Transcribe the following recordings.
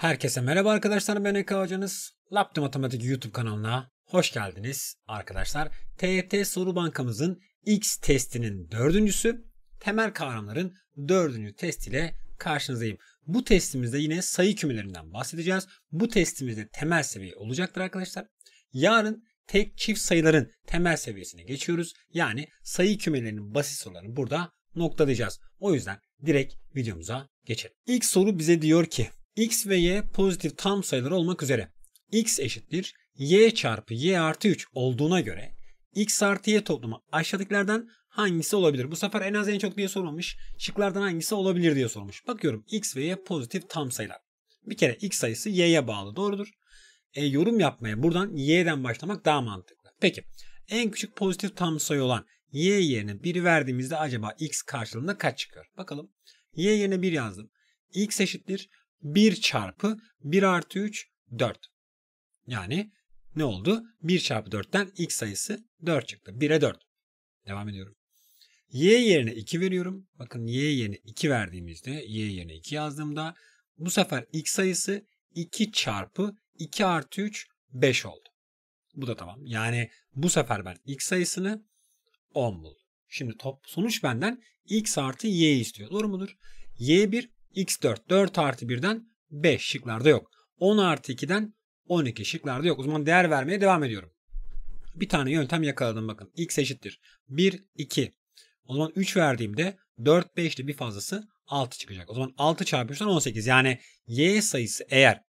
Herkese merhaba arkadaşlar ben Eka Hocanız. Laptop Matematik YouTube kanalına hoş geldiniz arkadaşlar. TYT Soru Bankamızın X testinin dördüncüsü temel kavramların dördüncü testiyle karşınızdayım. Bu testimizde yine sayı kümelerinden bahsedeceğiz. Bu testimizde temel seviye olacaktır arkadaşlar. Yarın tek çift sayıların temel seviyesine geçiyoruz. Yani sayı kümelerinin basit sorularını burada noktalayacağız. O yüzden direkt videomuza geçelim. İlk soru bize diyor ki x ve y pozitif tam sayılar olmak üzere x eşittir y çarpı y artı 3 olduğuna göre x artı y toplamı aşağıdakilerden hangisi olabilir? Bu sefer en az en çok diye sormamış. Şıklardan hangisi olabilir diye sormuş. Bakıyorum x ve y pozitif tam sayılar. Bir kere x sayısı y'ye bağlı doğrudur. E, yorum yapmaya buradan y'den başlamak daha mantıklı. Peki en küçük pozitif tam sayı olan y yerine 1 verdiğimizde acaba x karşılığında kaç çıkıyor? Bakalım. y yerine 1 yazdım. x eşittir 1 çarpı 1 artı 3 4. Yani ne oldu? 1 çarpı 4'ten x sayısı 4 çıktı. 1'e 4. Devam ediyorum. Y yerine 2 veriyorum. Bakın y yerine 2 verdiğimizde y yerine 2 yazdığımda bu sefer x sayısı 2 çarpı 2 artı 3 5 oldu. Bu da tamam. Yani bu sefer ben x sayısını 10 buldum. Şimdi top, sonuç benden x artı y istiyor. Doğru mudur? y1 X4 4 artı 1'den 5 şıklarda yok. 10 artı 2'den 12 şıklarda yok. O zaman değer vermeye devam ediyorum. Bir tane yöntem yakaladım bakın. X eşittir. 1, 2. O zaman 3 verdiğimde 4, 5'li bir fazlası 6 çıkacak. O zaman 6 çarpı 3'ten 18. Yani Y sayısı eğer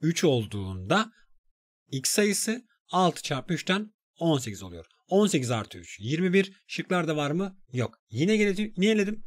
3 olduğunda X sayısı 6 çarpı 3'ten 18 oluyor. 18 artı 3 21. Şıklarda var mı? Yok. Yine geledim, niye eledim.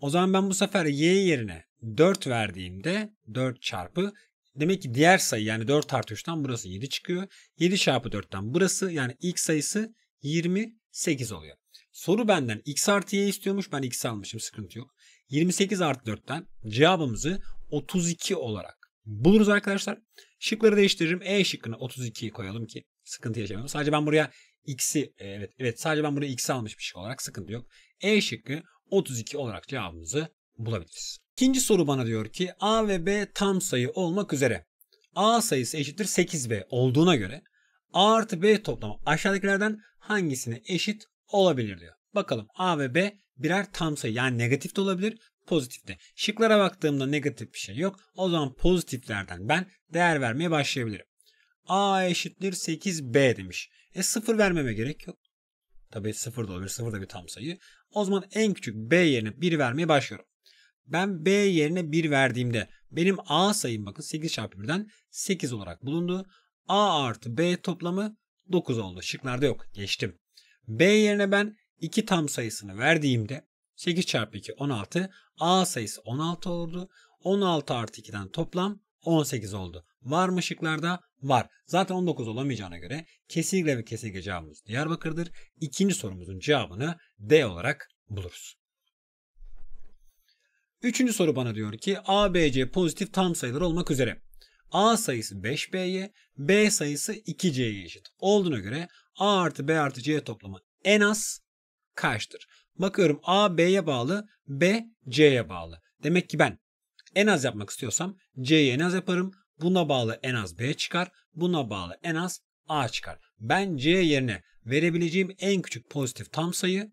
O zaman ben bu sefer y yerine 4 verdiğimde 4 çarpı demek ki diğer sayı yani 4 artı 3'ten burası 7 çıkıyor. 7 çarpı 4'ten burası yani x sayısı 28 oluyor. Soru benden x artı y istiyormuş. Ben x almışım sıkıntı yok. 28 artı 4'ten cevabımızı 32 olarak buluruz arkadaşlar. Şıkları değiştiririm. E şıkkını 32 koyalım ki sıkıntı yaşamayalım. Sadece ben buraya x'i e, evet evet sadece ben buraya x almış bir şey olarak sıkıntı yok. E şıkkı 32 olarak cevabımızı bulabiliriz. İkinci soru bana diyor ki A ve B tam sayı olmak üzere A sayısı eşittir 8B olduğuna göre A artı B toplamı aşağıdakilerden hangisine eşit olabilir diyor. Bakalım A ve B birer tam sayı yani negatif de olabilir pozitif de. Şıklara baktığımda negatif bir şey yok. O zaman pozitiflerden ben değer vermeye başlayabilirim. A eşittir 8B demiş. E 0 vermeme gerek yok. Tabii 0 da olabilir. 0 da bir tam sayı. O zaman en küçük B yerine 1 vermeye başlıyorum. Ben B yerine 1 verdiğimde benim A sayım bakın 8 çarpı 1'den 8 olarak bulundu. A artı B toplamı 9 oldu. Şıklarda yok. Geçtim. B yerine ben 2 tam sayısını verdiğimde 8 çarpı 2 16. A sayısı 16 oldu. 16 artı 2'den toplam 18 oldu. Var mı şıklarda? Var. Zaten 19 olamayacağına göre kesinlikle ve kesinlikle cevabımız Diyarbakır'dır. İkinci sorumuzun cevabını D olarak buluruz. Üçüncü soru bana diyor ki A, B, C pozitif tam sayılar olmak üzere. A sayısı 5B'ye, B sayısı 2C'ye eşit. Olduğuna göre A artı B artı C toplamı en az kaçtır? Bakıyorum A B'ye bağlı, B C'ye bağlı. Demek ki ben en az yapmak istiyorsam C'yi en az yaparım. Buna bağlı en az B çıkar. Buna bağlı en az A çıkar. Ben C yerine verebileceğim en küçük pozitif tam sayı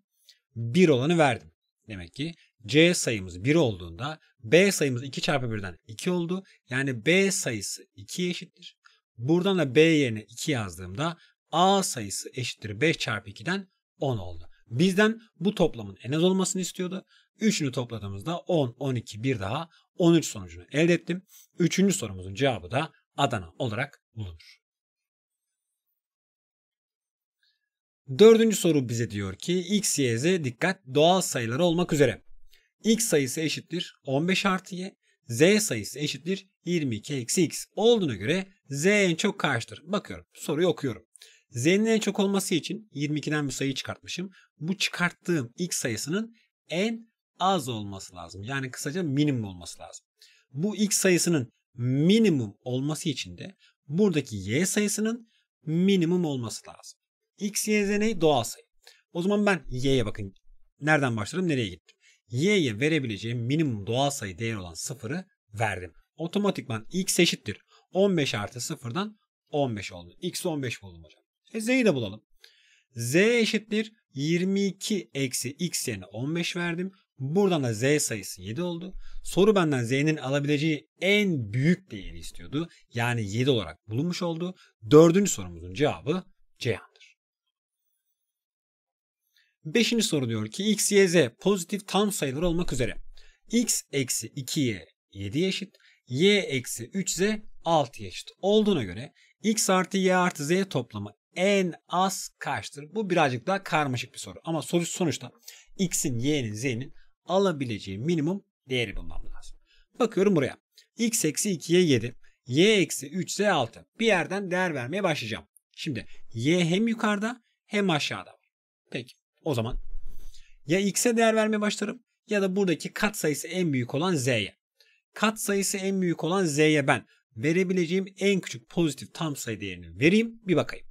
1 olanı verdim. Demek ki C sayımız 1 olduğunda B sayımız 2 çarpı 1'den 2 oldu. Yani B sayısı 2 eşittir. Buradan da B yerine 2 yazdığımda A sayısı eşittir 5 çarpı 2'den 10 oldu. Bizden bu toplamın en az olmasını istiyordu. Üçünü topladığımızda 10, 12, bir daha 13 sonucunu elde ettim. Üçüncü sorumuzun cevabı da Adana olarak bulunur. Dördüncü soru bize diyor ki x, y, z dikkat doğal sayıları olmak üzere. x sayısı eşittir 15 artı y, z sayısı eşittir 22 eksi x olduğuna göre z en çok karşıdır. Bakıyorum soruyu okuyorum. Z'nin en çok olması için 22'den bir sayı çıkartmışım. Bu çıkarttığım x sayısının en az olması lazım. Yani kısaca minimum olması lazım. Bu x sayısının minimum olması için de buradaki y sayısının minimum olması lazım. x, y, z ne? Doğal sayı. O zaman ben y'ye bakın. Nereden başladım? Nereye gittim? y'ye verebileceğim minimum doğal sayı değer olan sıfırı verdim. Otomatikman x eşittir. 15 artı sıfırdan 15 oldu. x 15 buldum hocam. E z'yi de bulalım. z eşittir 22 eksi x yerine 15 verdim. Buradan da z sayısı 7 oldu. Soru benden z'nin alabileceği en büyük değeri istiyordu. Yani 7 olarak bulunmuş oldu. Dördüncü sorumuzun cevabı C'yandır. Beşinci soru diyor ki x, y, z pozitif tam sayılar olmak üzere x eksi 2y 7 eşit, y eksi 3z 6 eşit olduğuna göre x artı y artı z toplamı en az kaçtır? Bu birazcık daha karmaşık bir soru. Ama sonuç sonuçta x'in, y'nin, z'nin alabileceği minimum değeri bulmam lazım. Bakıyorum buraya. x eksi 2'ye 7, y eksi 3 z 6. Bir yerden değer vermeye başlayacağım. Şimdi y hem yukarıda hem aşağıda. Peki o zaman ya x'e değer vermeye başlarım ya da buradaki kat sayısı en büyük olan z'ye. Kat sayısı en büyük olan z'ye ben verebileceğim en küçük pozitif tam sayı değerini vereyim bir bakayım.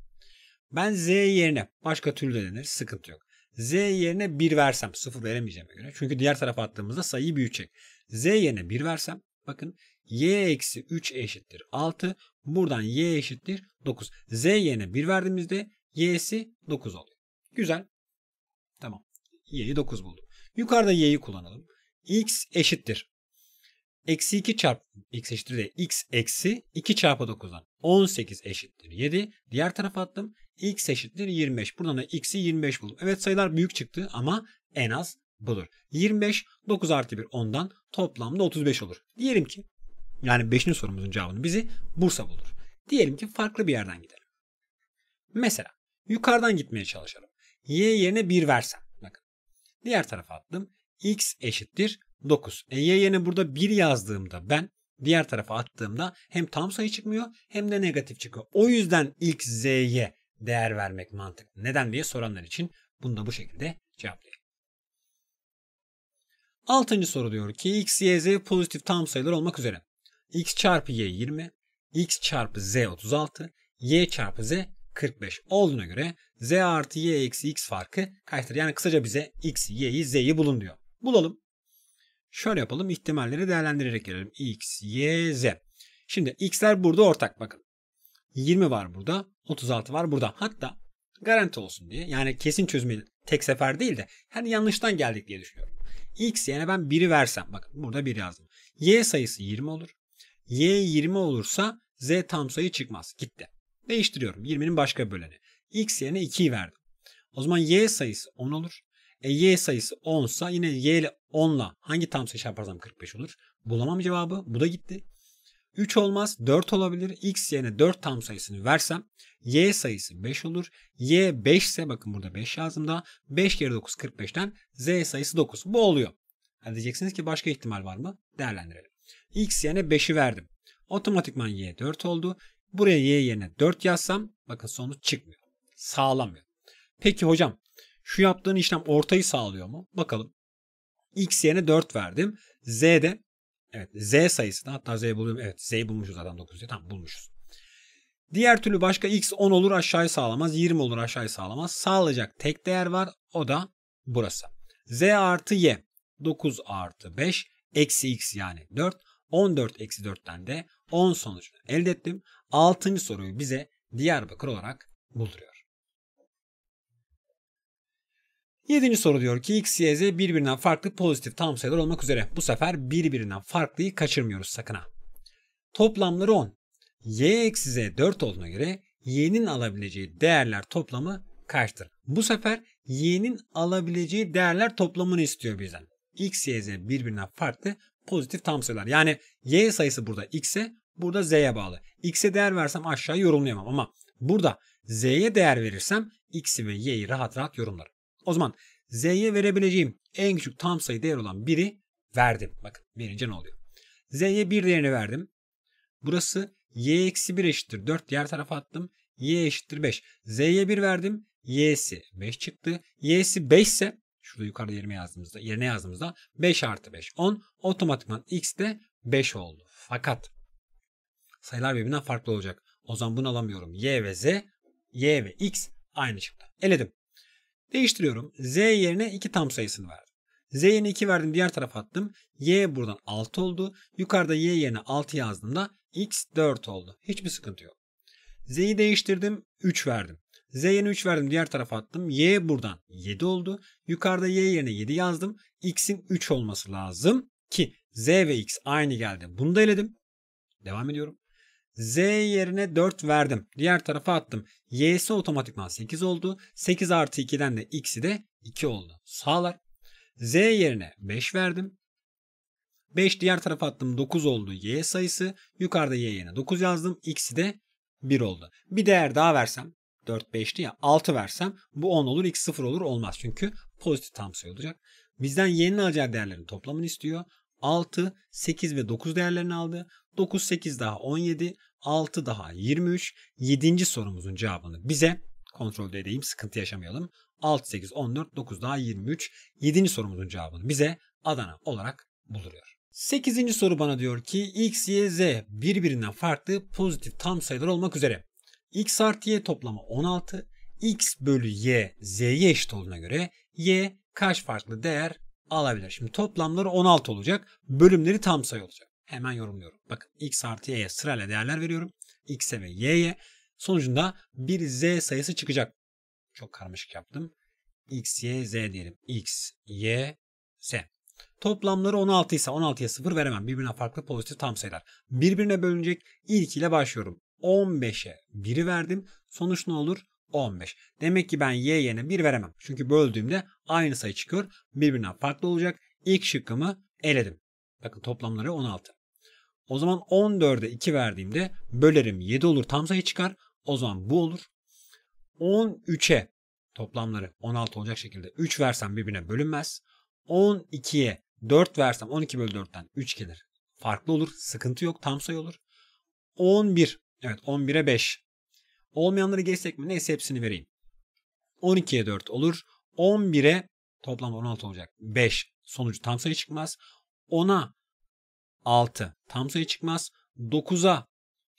Ben Z yerine başka türlü de denir sıkıntı yok. Z yerine 1 versem 0 veremeyeceğime göre. Çünkü diğer tarafa attığımızda sayı büyüyecek. Z yerine 1 versem bakın y eksi 3 eşittir 6. Buradan y eşittir 9. Z yerine 1 verdiğimizde y'si 9 oluyor. Güzel. Tamam. Y'yi 9 buldum. Yukarıda y'yi kullanalım. x eşittir. Eksi 2 çarpı x eşittir de x eksi 2 çarpı 9'dan 18 eşittir 7. Diğer tarafa attım x eşittir 25. Buradan da x'i 25 buldum. Evet sayılar büyük çıktı ama en az budur. 25 9 artı 1 10'dan toplamda 35 olur. Diyelim ki yani 5. sorumuzun cevabını bizi Bursa bulur. Diyelim ki farklı bir yerden gidelim. Mesela yukarıdan gitmeye çalışalım. Y yerine 1 versen, Bakın. Diğer tarafa attım. X eşittir 9. E Y yerine burada 1 yazdığımda ben diğer tarafa attığımda hem tam sayı çıkmıyor hem de negatif çıkıyor. O yüzden ilk Z'ye değer vermek mantıklı. Neden diye soranlar için bunu da bu şekilde cevaplayayım. Altıncı soru diyor ki x, y, z pozitif tam sayılar olmak üzere. x çarpı y 20, x çarpı z 36, y çarpı z 45 olduğuna göre z artı y eksi x farkı kaçtır? Yani kısaca bize x, y'yi, z'yi bulun diyor. Bulalım. Şöyle yapalım ihtimalleri değerlendirerek gelelim. x, y, z. Şimdi x'ler burada ortak bakın. 20 var burada. 36 var burada. Hatta garanti olsun diye. Yani kesin çözümü tek sefer değil de yani yanlıştan geldik diye düşünüyorum. X yerine ben 1'i versem. Bakın burada 1 yazdım. Y sayısı 20 olur. Y 20 olursa Z tam sayı çıkmaz. Gitti. Değiştiriyorum. 20'nin başka böleni. X yerine 2'yi verdim. O zaman Y sayısı 10 olur. E Y sayısı 10 sa yine Y ile 10 ile hangi tam sayı çarparsam 45 olur. Bulamam cevabı. Bu da gitti. 3 olmaz 4 olabilir. X yerine 4 tam sayısını versem Y sayısı 5 olur. Y 5 ise bakın burada 5 yazdım da 5 kere 9 45'ten Z sayısı 9. Bu oluyor. Yani diyeceksiniz ki başka ihtimal var mı? Değerlendirelim. X yerine 5'i verdim. Otomatikman Y 4 oldu. Buraya Y yerine 4 yazsam bakın sonuç çıkmıyor. Sağlamıyor. Peki hocam şu yaptığın işlem ortayı sağlıyor mu? Bakalım. X yerine 4 verdim. Z de Evet Z sayısını hatta Z buluyorum. Evet Z bulmuşuz zaten 9 diye. Tamam bulmuşuz. Diğer türlü başka x 10 olur aşağıya sağlamaz. 20 olur aşağıya sağlamaz. Sağlayacak tek değer var. O da burası. Z artı y 9 artı 5 eksi x yani 4. 14 eksi 4'ten de 10 sonucunu elde ettim. 6. soruyu bize Diyarbakır olarak bulduruyor. Yedinci soru diyor ki x, y, z birbirinden farklı pozitif tam sayılar olmak üzere. Bu sefer birbirinden farklıyı kaçırmıyoruz sakın ha. Toplamları 10. y eksi z 4 olduğuna göre y'nin alabileceği değerler toplamı kaçtır? Bu sefer y'nin alabileceği değerler toplamını istiyor bizden. x, y, z birbirinden farklı pozitif tam sayılar. Yani y sayısı burada x'e burada z'ye bağlı. x'e değer versem aşağı yorumlayamam ama burada z'ye değer verirsem x'i ve y'yi rahat rahat yorumlarım. O zaman z'ye verebileceğim en küçük tam sayı değer olan 1'i verdim. Bakın verince ne oluyor? z'ye 1 değerini verdim. Burası y eksi 1 eşittir 4 diğer tarafa attım. y eşittir 5. z'ye 1 verdim. y'si 5 çıktı. y'si 5 ise şurada yukarıda yerine yazdığımızda, yerine yazdığımızda 5 artı 5 10 otomatikman x de 5 oldu. Fakat sayılar birbirinden farklı olacak. O zaman bunu alamıyorum. y ve z, y ve x aynı çıktı. Eledim. Değiştiriyorum. Z yerine 2 tam sayısını verdim. Z yerine 2 verdim diğer tarafa attım. Y buradan 6 oldu. Yukarıda Y yerine 6 yazdığımda X 4 oldu. Hiçbir sıkıntı yok. Z'yi değiştirdim 3 verdim. Z yerine 3 verdim diğer tarafa attım. Y buradan 7 oldu. Yukarıda Y yerine 7 yazdım. X'in 3 olması lazım ki Z ve X aynı geldi. Bunu da eledim. Devam ediyorum. Z yerine 4 verdim. Diğer tarafa attım. Y'si otomatikman 8 oldu. 8 artı 2'den de X'i de 2 oldu. Sağlar. Z yerine 5 verdim. 5 diğer tarafa attım 9 oldu Y sayısı. Yukarıda Y yerine 9 yazdım. X'i de 1 oldu. Bir değer daha versem 4 5'ti ya 6 versem bu 10 olur X 0 olur olmaz. Çünkü pozitif tam sayı olacak. Bizden Y'nin alacağı değerlerin toplamını istiyor. 6, 8 ve 9 değerlerini aldı. 9, 8 daha 17, 6 daha 23. 7. sorumuzun cevabını bize kontrol edeyim sıkıntı yaşamayalım. 6, 8, 14, 9 daha 23. 7. sorumuzun cevabını bize Adana olarak bulduruyor. 8. soru bana diyor ki x, y, z birbirinden farklı pozitif tam sayılar olmak üzere x artı y toplamı 16, x bölü y z'ye eşit olduğuna göre y kaç farklı değer alabilir. Şimdi toplamları 16 olacak. Bölümleri tam sayı olacak. Hemen yorumluyorum. Bakın x artı y'ye sırayla değerler veriyorum. x'e ve y'ye. Sonucunda bir z sayısı çıkacak. Çok karmaşık yaptım. x, y, z diyelim. x, y, z. Toplamları 16 ise 16'ya 0 veremem. Birbirine farklı pozitif tam sayılar. Birbirine bölünecek ilk ile başlıyorum. 15'e 1'i verdim. Sonuç ne olur? 15. Demek ki ben y yerine 1 veremem. Çünkü böldüğümde aynı sayı çıkıyor. Birbirinden farklı olacak. İlk şıkkımı eledim. Bakın toplamları 16. O zaman 14'e 2 verdiğimde bölerim 7 olur tam sayı çıkar. O zaman bu olur. 13'e toplamları 16 olacak şekilde 3 versem birbirine bölünmez. 12'ye 4 versem 12 bölü 4'ten 3 gelir. Farklı olur. Sıkıntı yok. Tam sayı olur. 11. Evet 11'e 5. Olmayanları geçsek mi? Neyse hepsini vereyim. 12'ye 4 olur. 11'e toplam 16 olacak. 5 sonucu tam sayı çıkmaz. 10'a 6 tam sayı çıkmaz. 9'a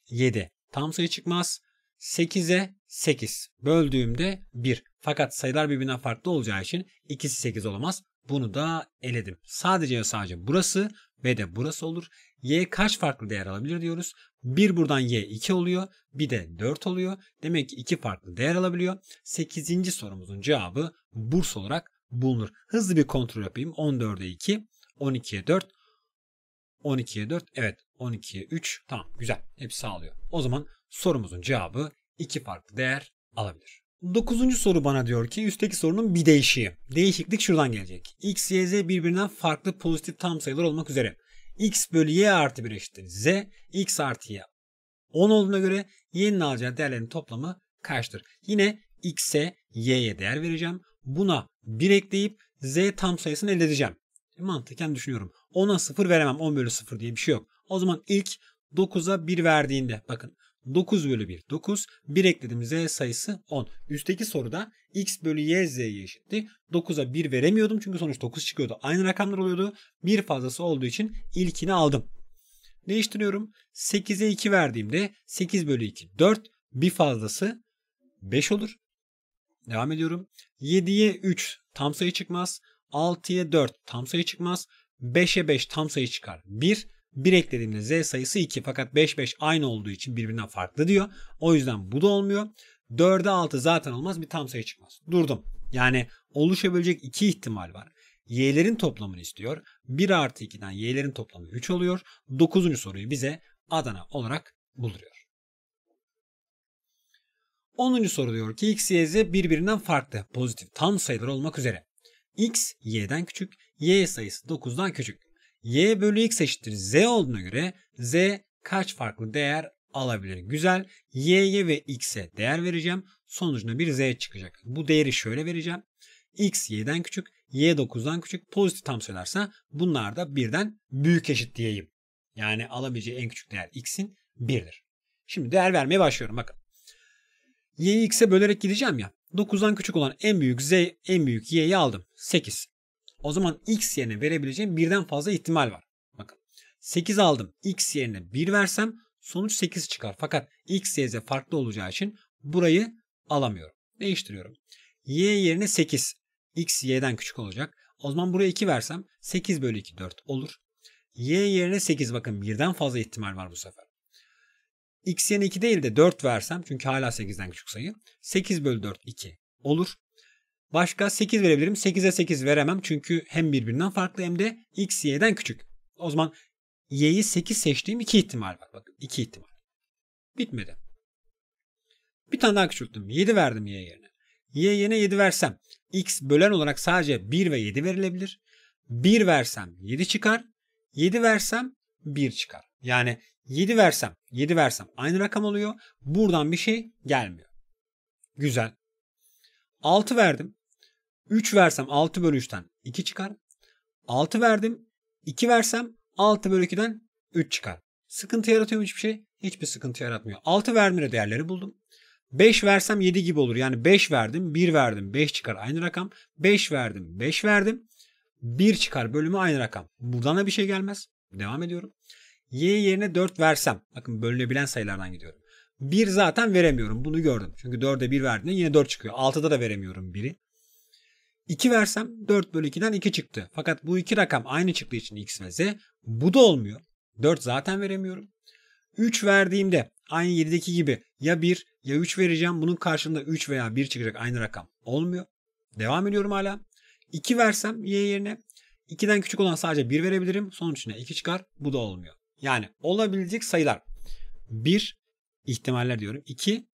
7 tam sayı çıkmaz. 8'e 8 böldüğümde 1. Fakat sayılar birbirinden farklı olacağı için ikisi 8 olamaz. Bunu da eledim. Sadece ve sadece burası ve de burası olur. Y kaç farklı değer alabilir diyoruz. Bir buradan Y 2 oluyor. Bir de 4 oluyor. Demek ki 2 farklı değer alabiliyor. 8. sorumuzun cevabı burs olarak bulunur. Hızlı bir kontrol yapayım. 14'e 2, 12'ye 4, 12'ye 4. Evet 12'ye 3. Tamam güzel. Hepsi sağlıyor. O zaman sorumuzun cevabı 2 farklı değer alabilir. Dokuzuncu soru bana diyor ki üstteki sorunun bir değişiği. Değişiklik şuradan gelecek. X, Y, Z birbirinden farklı pozitif tam sayılar olmak üzere. X bölü Y artı 1 eşittir. Z, X artı Y. 10 olduğuna göre Y'nin alacağı değerlerin toplamı kaçtır? Yine X'e Y'ye değer vereceğim. Buna 1 ekleyip Z tam sayısını elde edeceğim. E, mantıken düşünüyorum. 10'a 0 veremem. 10 bölü 0 diye bir şey yok. O zaman ilk 9'a 1 verdiğinde bakın 9 bölü 1 9. 1 ekledim z sayısı 10. Üstteki soruda x bölü y z'ye eşitti. 9'a 1 veremiyordum çünkü sonuç 9 çıkıyordu. Aynı rakamlar oluyordu. Bir fazlası olduğu için ilkini aldım. Değiştiriyorum. 8'e 2 verdiğimde 8 bölü 2 4. Bir fazlası 5 olur. Devam ediyorum. 7'ye 3 tam sayı çıkmaz. 6'ya 4 tam sayı çıkmaz. 5'e 5 tam sayı çıkar. 1. 1 eklediğimde z sayısı 2 fakat 5 5 aynı olduğu için birbirinden farklı diyor. O yüzden bu da olmuyor. 4'e 6 zaten olmaz bir tam sayı çıkmaz. Durdum. Yani oluşabilecek iki ihtimal var. Y'lerin toplamını istiyor. 1 artı 2'den y'lerin toplamı 3 oluyor. 9. soruyu bize Adana olarak bulduruyor. 10. soru diyor ki x, y, z birbirinden farklı pozitif tam sayılar olmak üzere. x, y'den küçük, y sayısı 9'dan küçük y bölü x eşittir z olduğuna göre z kaç farklı değer alabilir? Güzel. y'ye ve x'e değer vereceğim. Sonucunda bir z çıkacak. Bu değeri şöyle vereceğim. x y'den küçük, y 9'dan küçük. Pozitif tam sayılarsa bunlar da birden büyük eşit diyeyim. Yani alabileceği en küçük değer x'in 1'dir. Şimdi değer vermeye başlıyorum. Bakın. y'yi x'e bölerek gideceğim ya. 9'dan küçük olan en büyük z en büyük y'yi aldım. 8. O zaman x yerine verebileceğim birden fazla ihtimal var. Bakın 8 aldım. x yerine 1 versem sonuç 8 çıkar. Fakat x, y, farklı olacağı için burayı alamıyorum. Değiştiriyorum. y yerine 8. x, y'den küçük olacak. O zaman buraya 2 versem 8 bölü 2 4 olur. y yerine 8 bakın birden fazla ihtimal var bu sefer. x yerine 2 değil de 4 versem çünkü hala 8'den küçük sayı. 8 bölü 4 2 olur. Başka 8 verebilirim. 8'e 8 veremem çünkü hem birbirinden farklı hem de x y'den küçük. O zaman y'yi 8 seçtiğim iki ihtimal var. Bakın iki ihtimal. Bitmedi. Bir tane daha küçülttüm. 7 verdim y yerine. Y yerine 7 versem x bölen olarak sadece 1 ve 7 verilebilir. 1 versem 7 çıkar. 7 versem 1 çıkar. Yani 7 versem 7 versem aynı rakam oluyor. Buradan bir şey gelmiyor. Güzel. 6 verdim. 3 versem 6 bölü 3'ten 2 çıkar. 6 verdim. 2 versem 6 bölü 2'den 3 çıkar. Sıkıntı yaratıyor mu hiçbir şey? Hiçbir sıkıntı yaratmıyor. 6 verdiğimde değerleri buldum. 5 versem 7 gibi olur. Yani 5 verdim, 1 verdim, 5 çıkar aynı rakam. 5 verdim, 5 verdim. 1 çıkar bölümü aynı rakam. Buradan da bir şey gelmez. Devam ediyorum. Y yerine 4 versem. Bakın bölünebilen sayılardan gidiyorum. 1 zaten veremiyorum. Bunu gördüm. Çünkü 4'e 1 verdiğinde yine 4 çıkıyor. 6'da da veremiyorum 1'i. 2 versem 4 bölü 2'den 2 çıktı. Fakat bu iki rakam aynı çıktığı için x ve z. Bu da olmuyor. 4 zaten veremiyorum. 3 verdiğimde aynı 7'deki gibi ya 1 ya 3 vereceğim. Bunun karşılığında 3 veya 1 çıkacak aynı rakam. Olmuyor. Devam ediyorum hala. 2 versem y yerine 2'den küçük olan sadece 1 verebilirim. Sonuç ne? 2 çıkar. Bu da olmuyor. Yani olabilecek sayılar 1 ihtimaller diyorum. 2,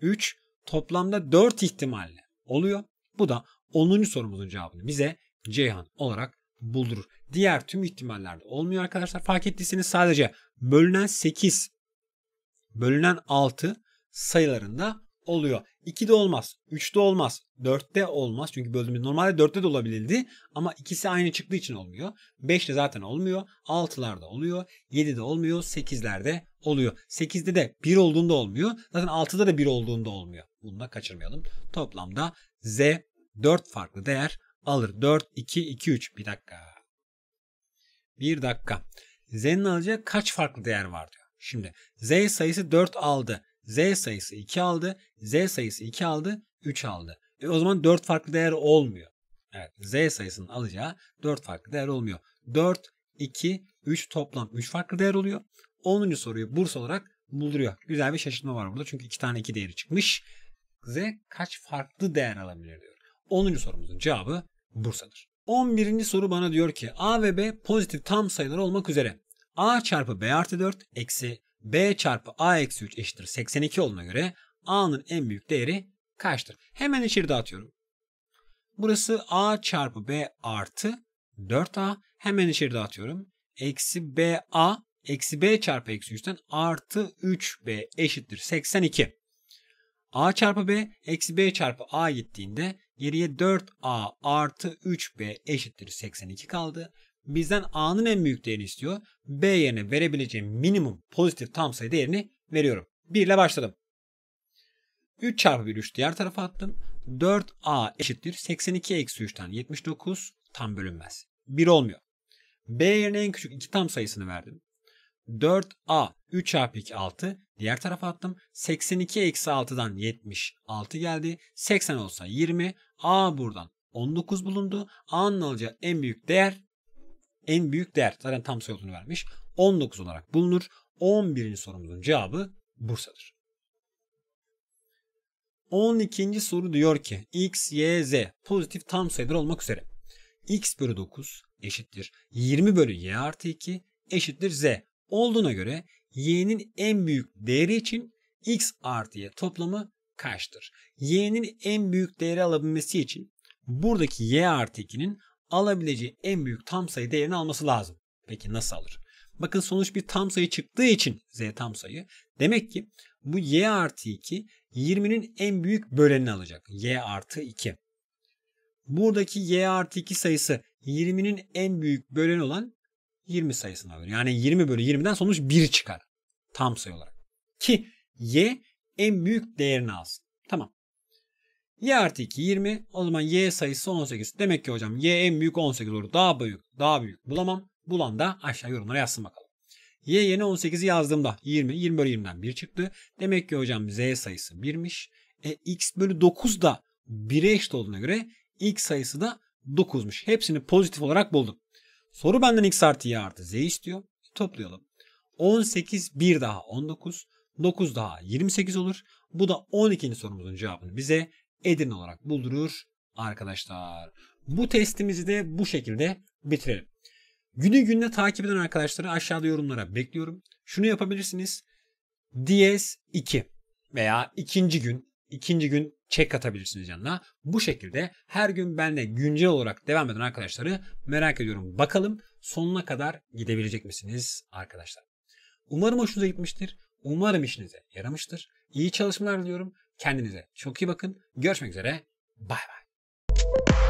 3 toplamda 4 ihtimalle oluyor. Bu da 10. sorumuzun cevabını bize Ceyhan olarak buldurur. Diğer tüm ihtimallerde olmuyor arkadaşlar. Fark ettiyseniz sadece bölünen 8, bölünen 6 sayılarında oluyor. 2 de olmaz, 3 de olmaz, 4 de olmaz. Çünkü böldüğümüz normalde 4'te de olabilirdi ama ikisi aynı çıktığı için olmuyor. 5 de zaten olmuyor, 6'lar da oluyor, 7 de olmuyor, 8'ler de oluyor. 8'de de 1 olduğunda olmuyor. Zaten 6'da da 1 olduğunda olmuyor. Bunu da kaçırmayalım. Toplamda Z 4 farklı değer alır. 4, 2, 2, 3. Bir dakika. Bir dakika. Z'nin alacağı kaç farklı değer var diyor. Şimdi Z sayısı 4 aldı. Z sayısı 2 aldı. Z sayısı 2 aldı. 3 aldı. E o zaman 4 farklı değer olmuyor. Evet. Z sayısının alacağı 4 farklı değer olmuyor. 4, 2, 3 toplam 3 farklı değer oluyor. 10. soruyu burs olarak bulduruyor. Güzel bir şaşırtma var burada. Çünkü 2 tane 2 değeri çıkmış. Z kaç farklı değer alabilir diyor. 10. sorumuzun cevabı Bursa'dır. 11. soru bana diyor ki A ve B pozitif tam sayılar olmak üzere A çarpı B artı 4 eksi B çarpı A eksi 3 eşittir 82 olduğuna göre A'nın en büyük değeri kaçtır? Hemen içeri dağıtıyorum. Burası A çarpı B artı 4A. Hemen içeri dağıtıyorum. Eksi B A eksi B çarpı eksi 3'ten artı 3B eşittir 82. A çarpı B eksi B çarpı A gittiğinde Geriye 4A artı 3B eşittir 82 kaldı. Bizden A'nın en büyük değerini istiyor. B yerine verebileceğim minimum pozitif tam sayı değerini veriyorum. 1 ile başladım. 3 çarpı 1 3 diğer tarafa attım. 4A eşittir 82 eksi 3'ten 79 tam bölünmez. 1 olmuyor. B yerine en küçük 2 tam sayısını verdim. 4A 3 çarpı 2 6 Diğer tarafa attım. 82 eksi 6'dan 76 geldi. 80 olsa 20. A buradan 19 bulundu. A'nın alacağı en büyük değer en büyük değer zaten tam sayı vermiş. 19 olarak bulunur. 11. sorumuzun cevabı Bursa'dır. 12. soru diyor ki x, y, z pozitif tam sayıdır olmak üzere x bölü 9 eşittir 20 bölü y artı 2 eşittir z olduğuna göre y'nin en büyük değeri için x artı y toplamı kaçtır? y'nin en büyük değeri alabilmesi için buradaki y artı 2'nin alabileceği en büyük tam sayı değerini alması lazım. Peki nasıl alır? Bakın sonuç bir tam sayı çıktığı için z tam sayı. Demek ki bu y artı 2 20'nin en büyük bölenini alacak. y artı 2. Buradaki y artı 2 sayısı 20'nin en büyük böleni olan 20 sayısını alır. Yani 20 bölü 20'den sonuç 1 çıkar tam sayı olarak. Ki y en büyük değerini alsın. Tamam. Y artı 2 20. O zaman y sayısı 18. Demek ki hocam y en büyük 18 olur. Daha büyük, daha büyük bulamam. Bulan da aşağı yorumlara yazsın bakalım. Y yeni 18'i yazdığımda 20, 20 bölü 20'den 1 çıktı. Demek ki hocam z sayısı 1'miş. E, x bölü 9 da 1'e eşit olduğuna göre x sayısı da 9'muş. Hepsini pozitif olarak buldum. Soru benden x artı y artı z istiyor. Toplayalım. 18 1 daha 19, 9 daha 28 olur. Bu da 12. sorumuzun cevabını bize Edirne olarak buldurur arkadaşlar. Bu testimizi de bu şekilde bitirelim. Günü gününe takip eden arkadaşları aşağıda yorumlara bekliyorum. Şunu yapabilirsiniz. DS 2 veya ikinci gün ikinci gün çek atabilirsiniz yanına. Bu şekilde her gün benle güncel olarak devam eden arkadaşları merak ediyorum. Bakalım sonuna kadar gidebilecek misiniz arkadaşlar? Umarım hoşunuza gitmiştir. Umarım işinize yaramıştır. İyi çalışmalar diliyorum. Kendinize çok iyi bakın. Görüşmek üzere. Bay bay.